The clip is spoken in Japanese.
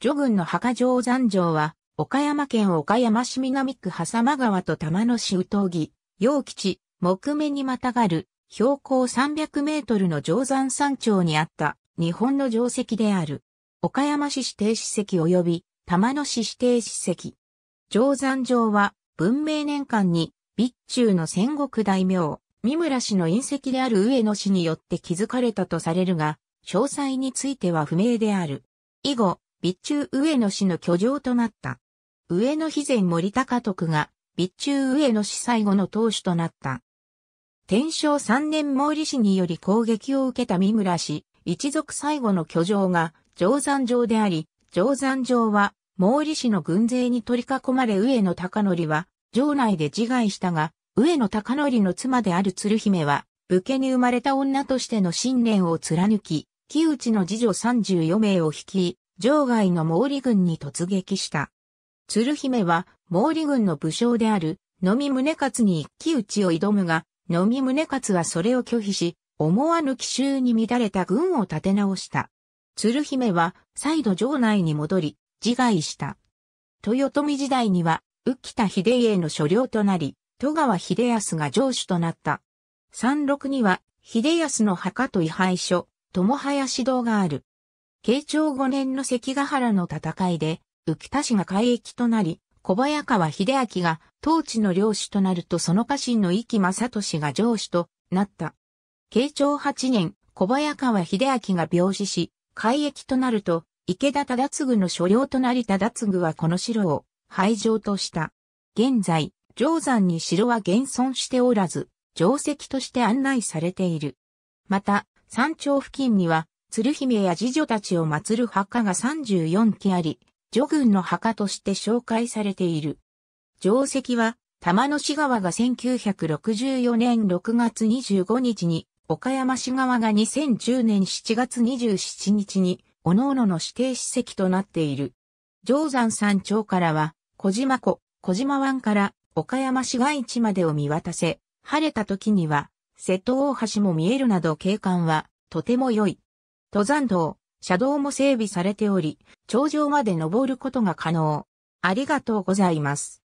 女軍の墓場山城は、岡山県岡山市南区狭間川と玉野市宇峠、陽吉、木目にまたがる、標高300メートルの定山山頂にあった日本の定石である。岡山市指定史跡及び玉野市指定史跡。定山城は文明年間に備中の戦国大名、三村氏の隕石である上野氏によって築かれたとされるが、詳細については不明である。以後、備中上野氏の居城となった。上野肥前森高徳が備中上野氏最後の当主となった。天正3年毛利氏により攻撃を受けた三村氏、一族最後の居城が定山城であり、定山城は毛利氏の軍勢に取り囲まれ上野隆則は城内で自害したが、上野隆則の妻である鶴姫は、武家に生まれた女としての信念を貫き、木内の次女34名を引き、城外の毛利軍に突撃した。鶴姫は毛利軍の武将である野見宗勝に一騎打ちを挑むが、野見宗勝はそれを拒否し、思わぬ奇襲に乱れた軍を立て直した。鶴姫は再度城内に戻り、自害した。豊臣時代には、浮田秀家の所領となり、戸川秀康が城主となった。山麓には、秀康の墓と位牌所、友林堂がある。慶長5年の関ヶ原の戦いで、浮田氏が海域となり、小早川秀明が当地の領主となるとその家臣の生正俊が上司となった。慶長8年、小早川秀明が病死し、海域となると、池田忠次の所領となり忠次はこの城を廃城とした。現在、定山に城は現存しておらず、城石として案内されている。また、山頂付近には鶴姫や侍女たちを祀る墓が34基あり、女軍の墓として紹介されている。定石は、玉野市側が1964年6月25日に、岡山市側が2010年7月27日に、各々の指定史跡となっている。定山山頂からは、小島湖、小島湾から岡山市街地までを見渡せ、晴れた時には、瀬戸大橋も見えるなど景観はとても良い。登山道、車道も整備されており、頂上まで登ることが可能。ありがとうございます。